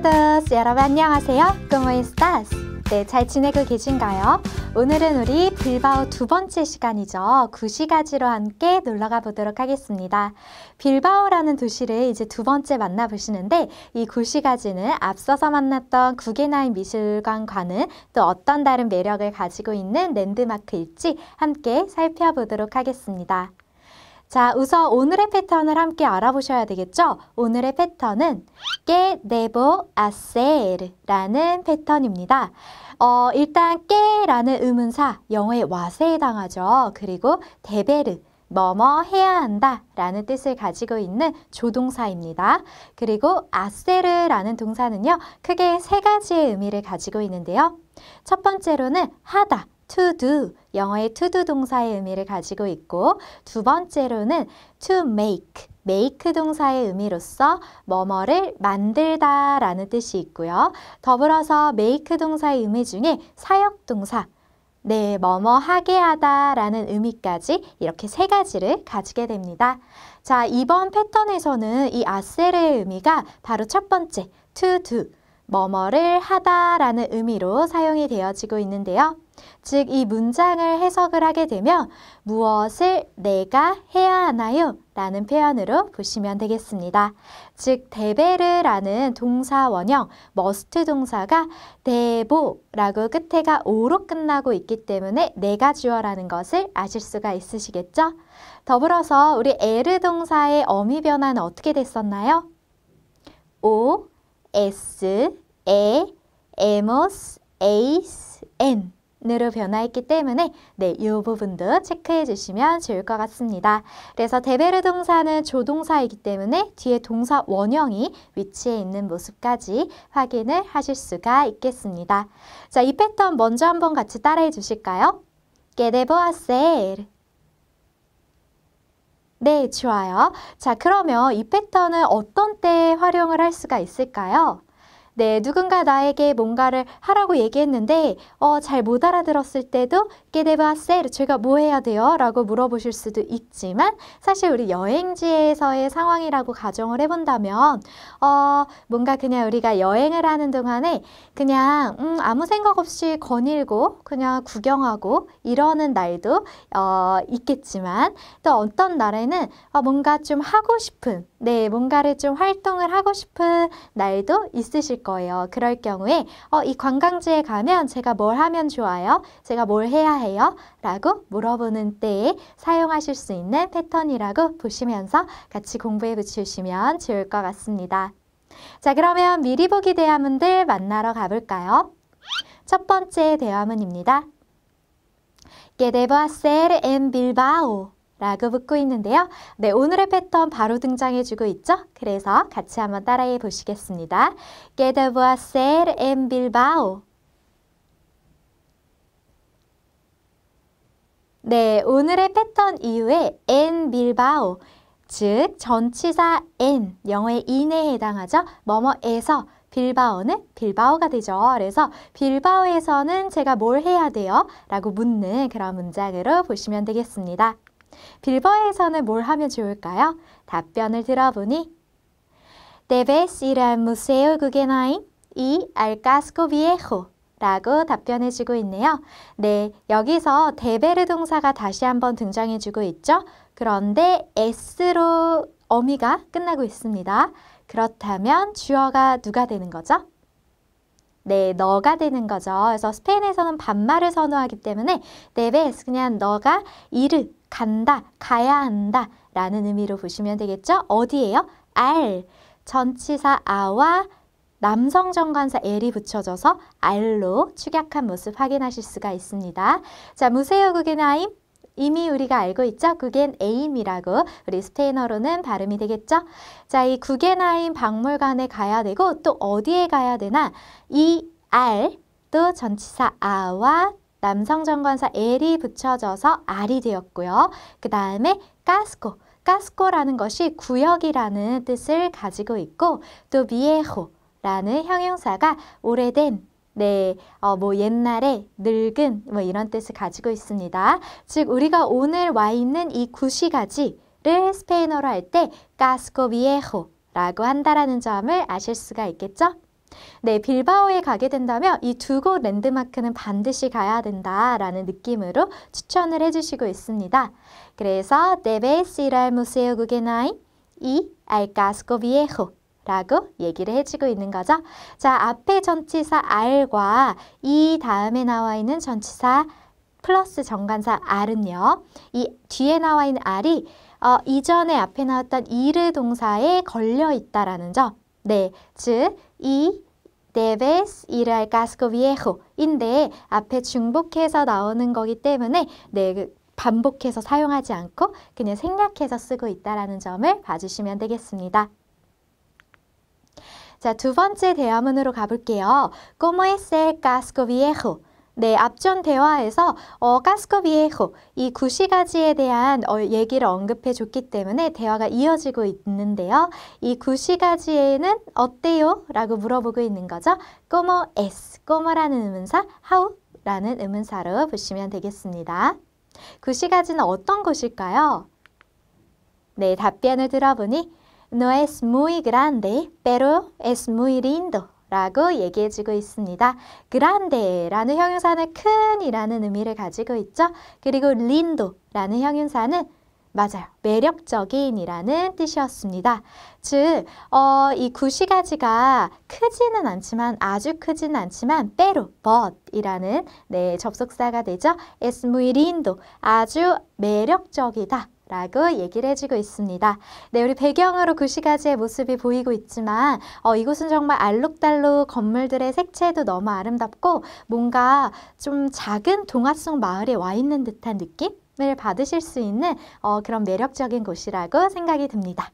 todos! 여러분 안녕하세요. Como estas? 네, 잘 지내고 계신가요? 오늘은 우리 빌바오 두 번째 시간이죠. 구시가지로 함께 놀러가 보도록 하겠습니다. 빌바오라는 도시를 이제 두 번째 만나보시는데 이 구시가지는 앞서서 만났던 구겐하임 미술관과는 또 어떤 다른 매력을 가지고 있는 랜드마크일지 함께 살펴보도록 하겠습니다. 자, 우선 오늘의 패턴을 함께 알아보셔야 되겠죠? 오늘의 패턴은 게, 네보, 아세르라는 패턴입니다. 어, 일단 깨라는 의문사, 영어의 와세에 당하죠. 그리고 데베르, 뭐뭐 해야 한다 라는 뜻을 가지고 있는 조동사입니다. 그리고 아세르라는 동사는요, 크게 세 가지의 의미를 가지고 있는데요. 첫 번째로는 하다, to do, 영어의 to do 동사의 의미를 가지고 있고 두 번째로는 to make make 동사의 의미로서 뭐뭐를 만들다 라는 뜻이 있고요. 더불어서 make 동사의 의미 중에 사역 동사 네, 뭐뭐 하게 하다 라는 의미까지 이렇게 세 가지를 가지게 됩니다. 자, 이번 패턴에서는 이 아세르의 의미가 바로 첫 번째, to do, 뭐뭐를 하다 라는 의미로 사용이 되어지고 있는데요. 즉, 이 문장을 해석을 하게 되면 무엇을 내가 해야 하나요? 라는 표현으로 보시면 되겠습니다. 즉, 데베르라는 동사 원형, 머스트 동사가 데보라고 끝에가 오로 끝나고 있기 때문에 내가 주어라는 것을 아실 수가 있으시겠죠? 더불어서 우리 에르 동사의 어미 변화는 어떻게 됐었나요? O, S, E, 에모스, 에 N 느로 변화했기 때문에 네, 이 부분도 체크해 주시면 좋을 것 같습니다. 그래서 데베르 동사는 조동사이기 때문에 뒤에 동사 원형이 위치해 있는 모습까지 확인을 하실 수가 있겠습니다. 자, 이 패턴 먼저 한번 같이 따라해 주실까요? 게데보아셀 네, 좋아요. 자, 그러면 이 패턴은 어떤 때 활용을 할 수가 있을까요? 네, 누군가 나에게 뭔가를 하라고 얘기했는데 어, 잘 못 알아들었을 때도 que debo hacer? 제가 뭐 해야 돼요? 라고 물어보실 수도 있지만 사실 우리 여행지에서의 상황이라고 가정을 해본다면 어, 뭔가 그냥 우리가 여행을 하는 동안에 그냥 음, 아무 생각 없이 거닐고 그냥 구경하고 이러는 날도 어, 있겠지만 또 어떤 날에는 어, 뭔가 좀 하고 싶은 네, 뭔가를 좀 활동을 하고 싶은 날도 있으실 거예요. 그럴 경우에 어, 이 관광지에 가면 제가 뭘 하면 좋아요? 제가 뭘 해야 해 해요 라고 물어보는 때에 사용하실 수 있는 패턴이라고 보시면서 같이 공부해 붙이시면 좋을 것 같습니다. 자 그러면 미리 보기 대화문들 만나러 가볼까요? 첫 번째 대화문입니다. Que debo h a 라고 묻고 있는데요. 네, 오늘의 패턴 바로 등장해주고 있죠? 그래서 같이 한번 따라해 보시겠습니다. Que debo h a 네, 오늘의 패턴 이후에 en b i l 즉 전치사 en, 영어의 인에 해당하죠. 뭐뭐에서 빌바오는 빌바오가 되죠. 그래서 빌바오에서는 제가 뭘 해야 돼요? 라고 묻는 그런 문장으로 보시면 되겠습니다. 빌바오에서는 뭘 하면 좋을까요? 답변을 들어보니 Debes ir al Museo Guggenheim y al Casco Viejo. 라고 답변해주고 있네요. 네, 여기서 데베르 동사가 다시 한번 등장해주고 있죠. 그런데 s로 어미가 끝나고 있습니다. 그렇다면 주어가 누가 되는 거죠? 네, 너가 되는 거죠. 그래서 스페인에서는 반말을 선호하기 때문에 데베스 그냥 너가 이르, 간다, 가야 한다 라는 의미로 보시면 되겠죠. 어디예요? 알, 전치사 아와 남성 정관사 L이 붙여져서 R로 축약한 모습 확인하실 수가 있습니다. 자, 무세요 구겐하임 이미 우리가 알고 있죠? 구겐 에임이라고 우리 스페인어로는 발음이 되겠죠? 자, 이 구겐하임 박물관에 가야 되고 또 어디에 가야 되나? 이 R 또 전치사 아와 남성 정관사 L이 붙여져서 R이 되었고요. 그 다음에 가스코가스코라는 것이 구역이라는 뜻을 가지고 있고 또 비에호, 라는 형용사가 오래된 네, 어, 뭐 옛날에 늙은 뭐 이런 뜻을 가지고 있습니다. 즉 우리가 오늘 와 있는 이 구시가지를 스페인어로 할때 casco v 라고 한다라는 점을 아실 수가 있겠죠? 네, 빌바오에 가게 된다면 이 두 곳 랜드마크는 반드시 가야 된다라는 느낌으로 추천을 해주시고 있습니다. 그래서 debes ir al museo g u g g e n 라고 얘기를 해주고 있는 거죠. 자, 앞에 전치사 R과 이 다음에 나와 있는 전치사 플러스 정관사 R은요. 이 뒤에 나와 있는 R이 어, 이전에 앞에 나왔던 이르 동사에 걸려 있다라는 점. 네, 즉, 이 debes ir al casco viejo 인데 앞에 중복해서 나오는 거기 때문에 네, 그 반복해서 사용하지 않고 그냥 생략해서 쓰고 있다라 점을 봐주시면 되겠습니다. 자, 두 번째 대화문으로 가볼게요. Como es el casco viejo? 네, 앞전 대화에서 어, 가스코 비에호 이 구시가지에 대한 어, 얘기를 언급해 줬기 때문에 대화가 이어지고 있는데요. 이 구시가지에는 어때요? 라고 물어보고 있는 거죠. 꼬모 에스, 꼬모라는 의문사, 하우 라는 의문사로 보시면 되겠습니다. 구시가지는 어떤 곳일까요? 네, 답변을 들어보니 No es muy grande, pero es muy lindo. 라고 얘기해주고 있습니다. grande라는 형용사는 큰이라는 의미를 가지고 있죠. 그리고 lindo라는 형용사는 맞아요. 매력적인이라는 뜻이었습니다. 즉, 어, 이 구시가지가 크지는 않지만 아주 크지는 않지만 pero, but이라는 네, 접속사가 되죠. es muy lindo, 아주 매력적이다 라고 얘기를 해주고 있습니다. 네, 우리 배경으로 구시가지의 그 모습이 보이고 있지만 어, 이곳은 정말 알록달록 건물들의 색채도 너무 아름답고 뭔가 좀 작은 동화 속 마을에 와 있는 듯한 느낌을 받으실 수 있는 어, 그런 매력적인 곳이라고 생각이 듭니다.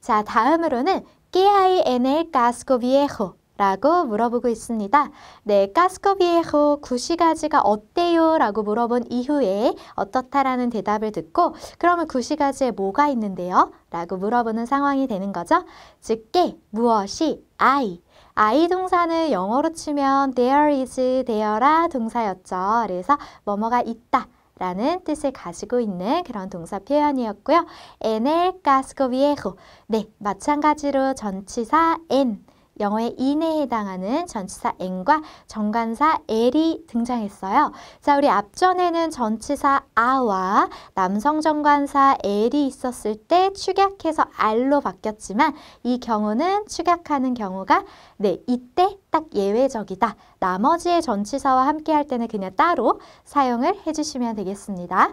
자, 다음으로는 Que hay en el casco viejo? 라고 물어보고 있습니다. 네, 까스코비에호 구시가지가 어때요? 라고 물어본 이후에 어떻다라는 대답을 듣고 그러면 구시가지에 뭐가 있는데요? 라고 물어보는 상황이 되는 거죠. 즉게 무엇이 아이 동사는 영어로 치면 there is, there라 동사였죠. 그래서 뭐뭐가 있다. 라는 뜻을 가지고 있는 그런 동사 표현이었고요. en el casco viejo. 네, 마찬가지로 전치사 en. 영어의 in에 해당하는 전치사 n과 정관사 l이 등장했어요. 자, 우리 앞전에는 전치사 a와 남성 정관사 l이 있었을 때 축약해서 r로 바뀌었지만 이 경우는 축약하는 경우가 네, 이때 딱 예외적이다. 나머지의 전치사와 함께 할 때는 그냥 따로 사용을 해주시면 되겠습니다.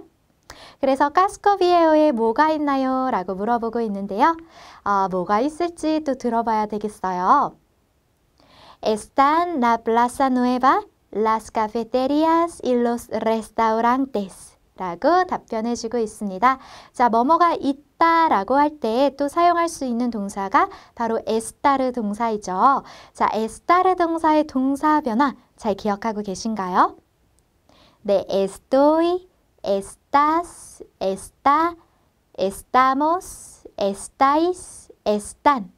그래서 가스코비에어에 뭐가 있나요? 라고 물어보고 있는데요. 어, 뭐가 있을지 또 들어봐야 되겠어요. Están la Plaza Nueva, las cafeterías y los restaurantes. 라고 답변해 주고 있습니다. 자, 뭐뭐가 있다 라고 할 때 또 사용할 수 있는 동사가 바로 에스타르 동사이죠. 자, 에스타르 동사의 동사 변화 잘 기억하고 계신가요? 네, estoy, estás, está, estamos, estáis, están.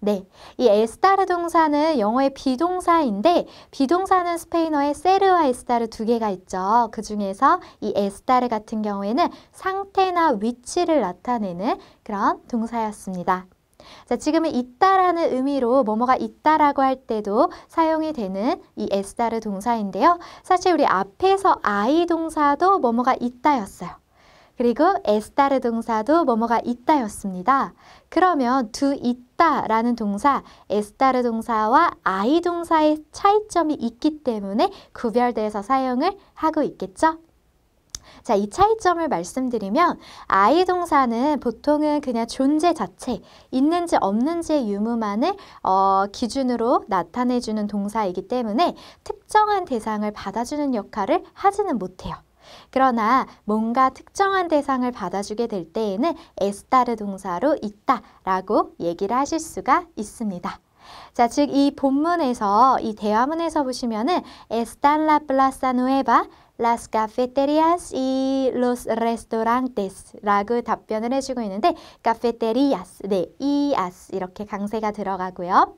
네, 이 에스타르 동사는 영어의 비동사인데 비동사는 스페인어의 세르와 에스타르 두 개가 있죠. 그 중에서 이 에스타르 같은 경우에는 상태나 위치를 나타내는 그런 동사였습니다. 자, 지금은 있다라는 의미로 뭐뭐가 있다라고 할 때도 사용이 되는 이 에스다르 동사인데요. 사실 우리 앞에서 아이 동사도 뭐뭐가 있다였어요. 그리고 에스다르 동사도 뭐뭐가 있다였습니다. 그러면 두 있다라는 동사, 에스다르 동사와 아이 동사의 차이점이 있기 때문에 구별돼서 사용을 하고 있겠죠? 자, 이 차이점을 말씀드리면 아이 동사는 보통은 그냥 존재 자체, 있는지 없는지의 유무만을 어, 기준으로 나타내주는 동사이기 때문에 특정한 대상을 받아주는 역할을 하지는 못해요. 그러나 뭔가 특정한 대상을 받아주게 될 때에는 에스타르 동사로 있다 라고 얘기를 하실 수가 있습니다. 자, 즉 이 본문에서 이 대화문에서 보시면은 에스탈라 플라사 누에바 las cafeterías y los restaurantes 라고 답변을 해주고 있는데 cafeterías, 네, 이as 이렇게 강세가 들어가고요.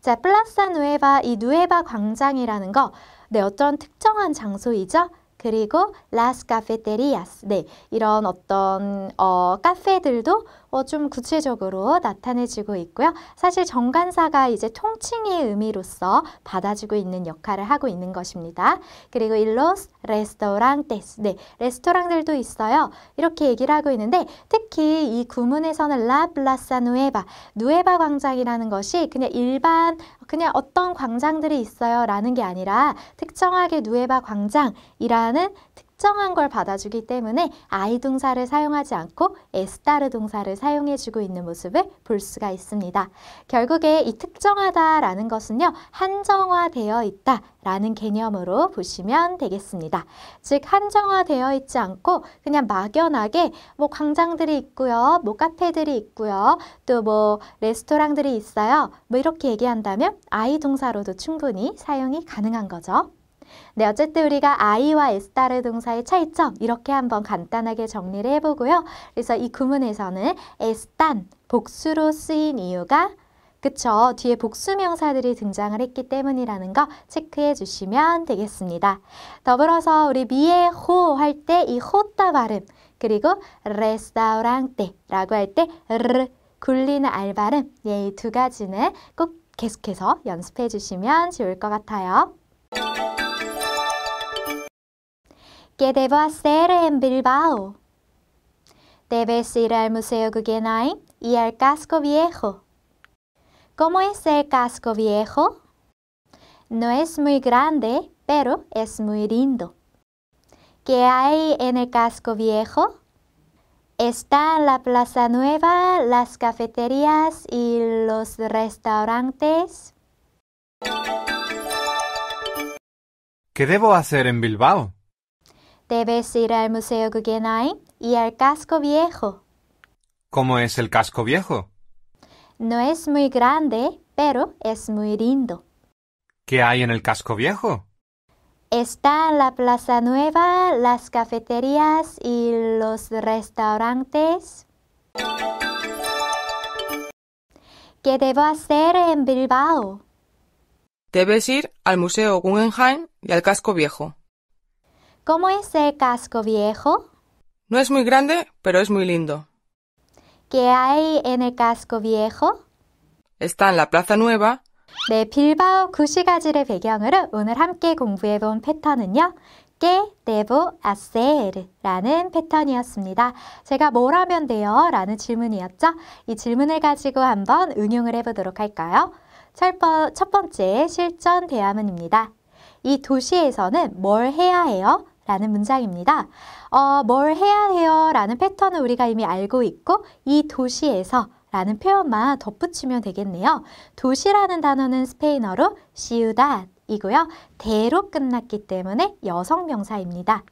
자, 플라사 누에바, 이 누에바 광장이라는 거, 네, 어떤 특정한 장소이죠? 그리고 las cafeterias. 네, 이런 어떤 어, 카페들도 어, 좀 구체적으로 나타내지고 있고요. 사실 정관사가 이제 통칭의 의미로서 받아주고 있는 역할을 하고 있는 것입니다. 그리고 일로스 레스토랑테스. 네, 레스토랑들도 있어요. 이렇게 얘기를 하고 있는데 특히 이 구문에서는 라 플라사 누에바, 누에바 광장이라는 것이 그냥 일반 그냥 어떤 광장들이 있어요 라는 게 아니라 특정하게 누에바 광장이라는 동사는 특정한 걸 받아주기 때문에 아이 동사를 사용하지 않고 에스타르 동사를 사용해주고 있는 모습을 볼 수가 있습니다. 결국에 이 특정하다라는 것은요. 한정화되어 있다 라는 개념으로 보시면 되겠습니다. 즉 한정화되어 있지 않고 그냥 막연하게 뭐 광장들이 있고요. 뭐 카페들이 있고요. 또 뭐 레스토랑들이 있어요. 뭐 이렇게 얘기한다면 아이 동사로도 충분히 사용이 가능한 거죠. 네, 어쨌든 우리가 I와 에스타르 동사의 차이점 이렇게 한번 간단하게 정리를 해보고요. 그래서 이 구문에서는 에스탄 복수로 쓰인 이유가 그쵸? 뒤에 복수명사들이 등장을 했기 때문이라는 거 체크해 주시면 되겠습니다. 더불어서 우리 미에호 할 때 이 호따 발음 그리고 레스토랑떼라고 할 때 르 굴리는 알 발음 예, 이 두 가지는 꼭 계속해서 연습해 주시면 좋을 것 같아요. ¿Qué debo hacer en Bilbao? Debes ir al Museo Guggenheim y al Casco Viejo. ¿Cómo es el Casco Viejo? No es muy grande, pero es muy lindo. ¿Qué hay en el Casco Viejo? Está la Plaza Nueva, las cafeterías y los restaurantes. ¿Qué debo hacer en Bilbao? Debes ir al Museo Guggenheim y al casco viejo. ¿Cómo es el casco viejo? No es muy grande, pero es muy lindo. ¿Qué hay en el casco viejo? Está la Plaza Nueva, las cafeterías y los restaurantes. ¿Qué debo hacer en Bilbao? Debes ir al Museo Guggenheim y al Casco Viejo. ¿Cómo es el casco viejo? No es muy grande, pero es muy lindo. ¿Qué hay en el casco viejo? Está en la Plaza Nueva. 네, 빌바오 구시가지를 배경으로 오늘 함께 공부해본 패턴은요. 게, 데보, 아세르라는 패턴이었습니다. 제가 뭘 하면 돼요? 라는 질문이었죠. 이 질문을 가지고 한번 응용을 해보도록 할까요? 첫 번째 실전 대화문입니다. 이 도시에서는 뭘 해야 해요? 라는 문장입니다. 어, 뭘 해야 해요 라는 패턴은 우리가 이미 알고 있고 이 도시에서 라는 표현만 덧붙이면 되겠네요. 도시라는 단어는 스페인어로 시우다 이고요. 대로 끝났기 때문에 여성 명사입니다.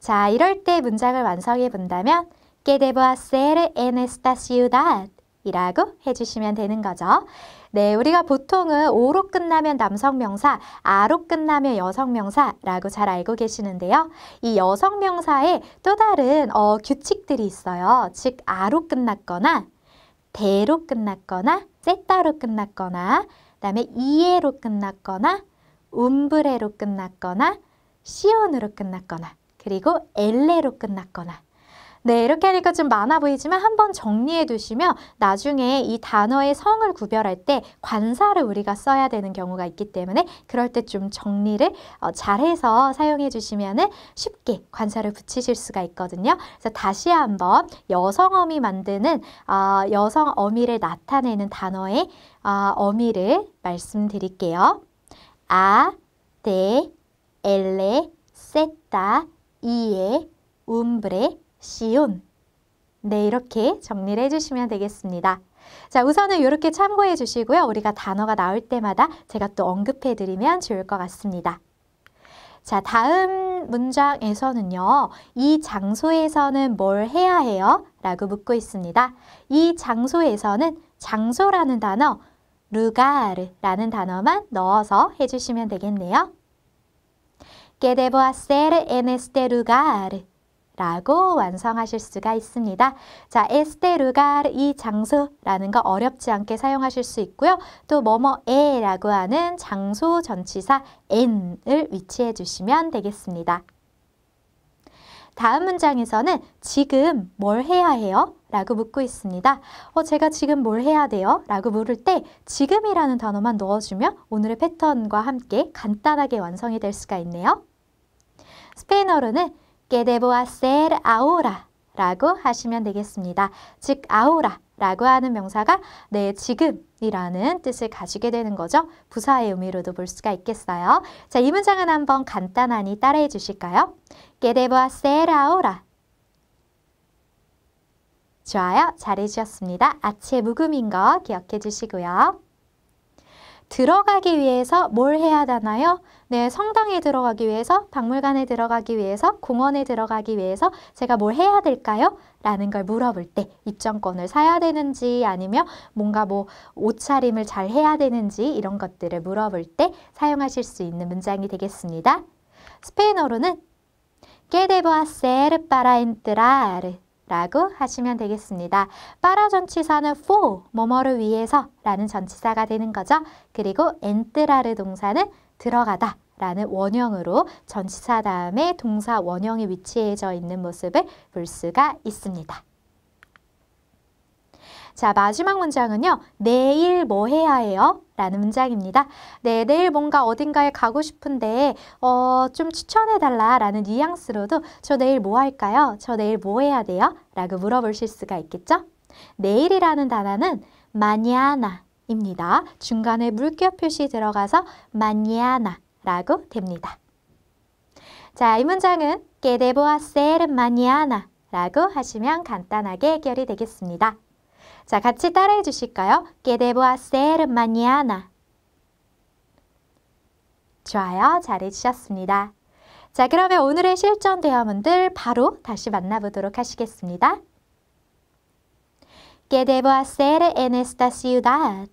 자, 이럴 때 문장을 완성해 본다면 ¿Qué debo hacer en esta ciudad? 이라고 해주시면 되는 거죠. 네, 우리가 보통은 오로 끝나면 남성 명사, 아로 끝나면 여성 명사라고 잘 알고 계시는데요. 이 여성 명사에 또 다른 어, 규칙들이 있어요. 즉, 아로 끝났거나, 대로 끝났거나, 세따로 끝났거나, 그다음에 이에로 끝났거나, 움브레로 끝났거나, 시온으로 끝났거나, 그리고 엘레로 끝났거나 네, 이렇게 하니까 좀 많아 보이지만 한 번 정리해 두시면 나중에 이 단어의 성을 구별할 때 관사를 우리가 써야 되는 경우가 있기 때문에 그럴 때 좀 정리를 어, 잘해서 사용해 주시면 쉽게 관사를 붙이실 수가 있거든요. 그래서 다시 한 번 여성어미 만드는 어, 여성 어미를 나타내는 단어의 어, 어미를 말씀드릴게요. 아, 데, 네, 엘레, 세타, 이에, 움브레, 시온. 네, 이렇게 정리를 해주시면 되겠습니다. 자, 우선은 이렇게 참고해 주시고요. 우리가 단어가 나올 때마다 제가 또 언급해 드리면 좋을 것 같습니다. 자, 다음 문장에서는요. 이 장소에서는 뭘 해야 해요? 라고 묻고 있습니다. 이 장소에서는 장소라는 단어, 루가르라는 단어만 넣어서 해주시면 되겠네요. Que debo hacer e 라고 완성하실 수가 있습니다. 자, este lugar 이 장소라는 거 어렵지 않게 사용하실 수 있고요. 또 뭐뭐에 라고 하는 장소 전치사 n을 위치해 주시면 되겠습니다. 다음 문장에서는 지금 뭘 해야 해요? 라고 묻고 있습니다. 어, 제가 지금 뭘 해야 돼요? 라고 물을 때 지금이라는 단어만 넣어주면 오늘의 패턴과 함께 간단하게 완성이 될 수가 있네요. 스페인어로는 que debo hacer ahora 라고 하시면 되겠습니다. 즉, ahora 라고 하는 명사가 네, 지금이라는 뜻을 가지게 되는 거죠. 부사의 의미로도 볼 수가 있겠어요. 자, 이 문장은 한번 간단하니 따라해 주실까요? que debo hacer ahora 좋아요. 잘해 주셨습니다. 아치의 묵음인 거 기억해 주시고요. 들어가기 위해서 뭘 해야 하나요? 네, 성당에 들어가기 위해서, 박물관에 들어가기 위해서, 공원에 들어가기 위해서 제가 뭘 해야 될까요? 라는 걸 물어볼 때 입장권을 사야 되는지 아니면 뭔가 뭐 옷차림을 잘 해야 되는지 이런 것들을 물어볼 때 사용하실 수 있는 문장이 되겠습니다. 스페인어로는 q u e debo hacer para entrar? 라고 하시면 되겠습니다. 빨아 전치사는 for, 뭐뭐를 위해서 라는 전치사가 되는 거죠. 그리고 엔트라르 동사는 들어가다 라는 원형으로 전치사 다음에 동사 원형이 위치해져 있는 모습을 볼 수가 있습니다. 자, 마지막 문장은요. 내일 뭐 해야 해요? 라는 문장입니다. 네, 내일 뭔가 어딘가에 가고 싶은데 어, 좀 추천해달라 라는 뉘앙스로도 저 내일 뭐 할까요? 저 내일 뭐 해야 돼요? 라고 물어보실 수가 있겠죠? 내일이라는 단어는 마냐나입니다. 중간에 물결 표시 들어가서 마냐나라고 됩니다. 자, 이 문장은 que debo h a 라고 하시면 간단하게 해결이 되겠습니다. 자, 같이 따라해 주실까요? Que debo hacer mañana? 좋아요. 잘해 주셨습니다. 자, 그러면 오늘의 실전 대화문들 바로 다시 만나보도록 하시겠습니다. ¿Qué debo hacer en esta ciudad?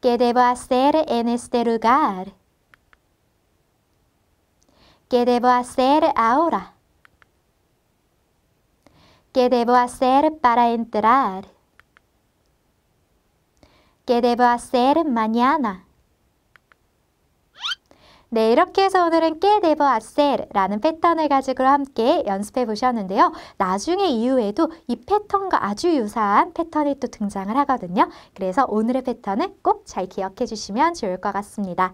¿Qué debo hacer en este lugar? ¿Qué debo hacer ahora? ¿Qué debo hacer para entrar? ¿Qué debo hacer mañana? 네, 이렇게 해서 오늘은 게 debo hacer 라는 패턴을 가지고 함께 연습해 보셨는데요. 나중에 이후에도 이 패턴과 아주 유사한 패턴이 또 등장을 하거든요. 그래서 오늘의 패턴은 꼭 잘 기억해 주시면 좋을 것 같습니다.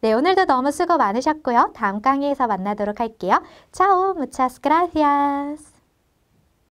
네, 오늘도 너무 수고 많으셨고요. 다음 강의에서 만나도록 할게요. c h muchas gracias.